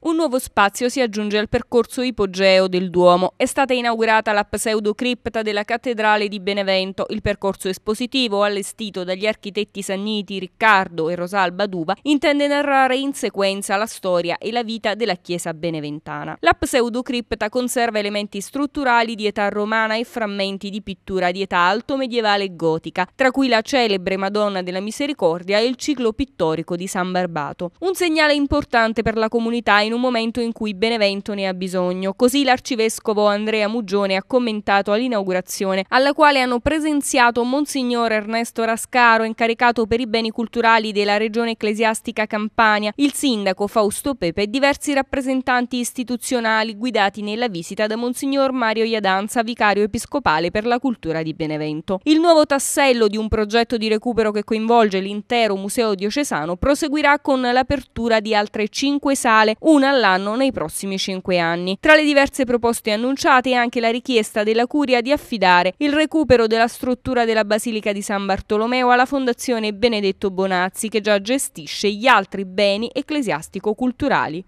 Un nuovo spazio si aggiunge al percorso ipogeo del Duomo. È stata inaugurata la pseudocripta della Cattedrale di Benevento. Il percorso espositivo, allestito dagli architetti Sanniti, Riccardo e Rosalba Duva, intende narrare in sequenza la storia e la vita della chiesa beneventana. La pseudocripta conserva elementi strutturali di età romana e frammenti di pittura di età alto medievale e gotica, tra cui la celebre Madonna della Misericordia e il ciclo pittorico di San Barbato. Un segnale importante per la comunità in un momento in cui Benevento ne ha bisogno. Così l'arcivescovo Andrea Mugione ha commentato all'inaugurazione, alla quale hanno presenziato Monsignor Ernesto Rascaro, incaricato per i beni culturali della Regione Ecclesiastica Campania, il sindaco Fausto Pepe e diversi rappresentanti istituzionali guidati nella visita da Monsignor Mario Iadanza, vicario episcopale per la cultura di Benevento. Il nuovo tassello di un progetto di recupero che coinvolge l'intero museo diocesano proseguirà con l'apertura di altre cinque sale, una una all'anno nei prossimi cinque anni. Tra le diverse proposte annunciate è anche la richiesta della Curia di affidare il recupero della struttura della Basilica di San Bartolomeo alla Fondazione Benedetto Bonazzi che già gestisce gli altri beni ecclesiastico-culturali.